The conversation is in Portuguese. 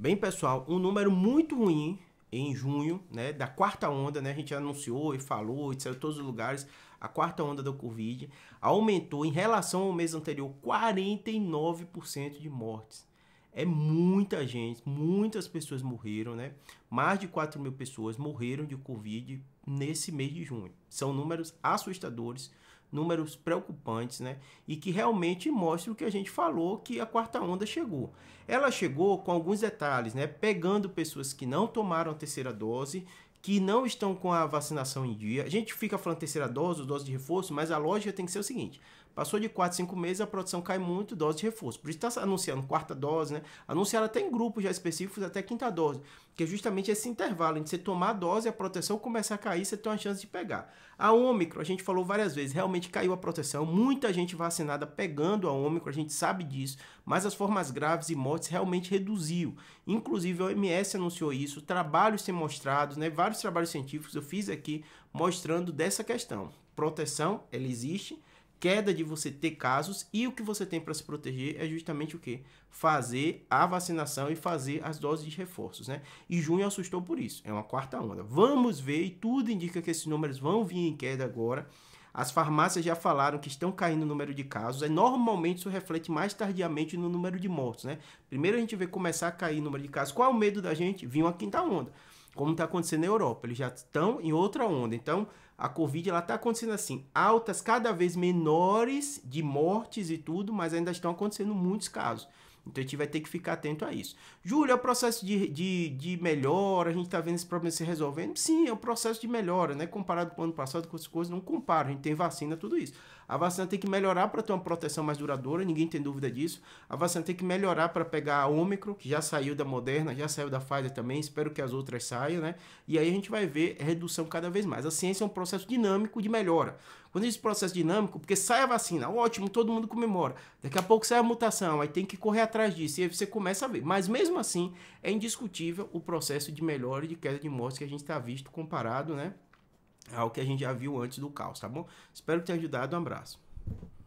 bem pessoal, um número muito ruim em junho, né, da quarta onda, né, a gente anunciou e falou, e saiu em todos os lugares, a quarta onda do Covid aumentou em relação ao mês anterior 49% de mortes. É muita gente, muitas pessoas morreram, né? Mais de 4 mil pessoas morreram de Covid nesse mês de junho. São números assustadores números preocupantes, né? E que realmente mostra o que a gente falou que a quarta onda chegou. Ela chegou com alguns detalhes, né? Pegando pessoas que não tomaram a terceira dose que não estão com a vacinação em dia. A gente fica falando terceira dose, dose de reforço, mas a lógica tem que ser o seguinte: passou de 4, 5 meses, a produção cai muito, dose de reforço. Por isso está anunciando quarta dose, né? Anunciaram até em grupos já específicos até quinta dose, que é justamente esse intervalo entre você tomar a dose e a proteção começar a cair, você tem uma chance de pegar. A Ômicron, a gente falou várias vezes, realmente caiu a proteção, muita gente vacinada pegando a Ômicron, a gente sabe disso, mas as formas graves e mortes realmente reduziu. Inclusive a OMS anunciou isso, trabalhos têm mostrado, né? Vários vários trabalhos científicos eu fiz aqui mostrando dessa questão. Proteção, ela existe, queda de você ter casos e o que você tem para se proteger é justamente o que? Fazer a vacinação e fazer as doses de reforços, né? E junho assustou por isso, é uma quarta onda. Vamos ver e tudo indica que esses números vão vir em queda agora. As farmácias já falaram que estão caindo o número de casos. É normalmente isso reflete mais tardiamente no número de mortos, né? Primeiro a gente vê começar a cair o número de casos. Qual é o medo da gente? Vinha uma quinta onda como está acontecendo na Europa. Eles já estão em outra onda. Então, a Covid está acontecendo assim, altas cada vez menores de mortes e tudo, mas ainda estão acontecendo muitos casos. Então a gente vai ter que ficar atento a isso. Júlio, é o processo de, de, de melhora, a gente está vendo esse problema se resolvendo? Sim, é o processo de melhora, né? Comparado com o ano passado, com as coisas, não compara. A gente tem vacina, tudo isso. A vacina tem que melhorar para ter uma proteção mais duradoura, ninguém tem dúvida disso. A vacina tem que melhorar para pegar a Ômicron, que já saiu da Moderna, já saiu da Pfizer também, espero que as outras saiam, né? E aí a gente vai ver redução cada vez mais. A ciência é um processo dinâmico de melhora. Quando esse processo dinâmico, porque sai a vacina, ótimo, todo mundo comemora. Daqui a pouco sai a mutação, aí tem que correr atrás disso, e aí você começa a ver. Mas mesmo assim, é indiscutível o processo de melhora e de queda de mortes que a gente está visto comparado, né? Ao que a gente já viu antes do caos, tá bom? Espero ter ajudado, um abraço.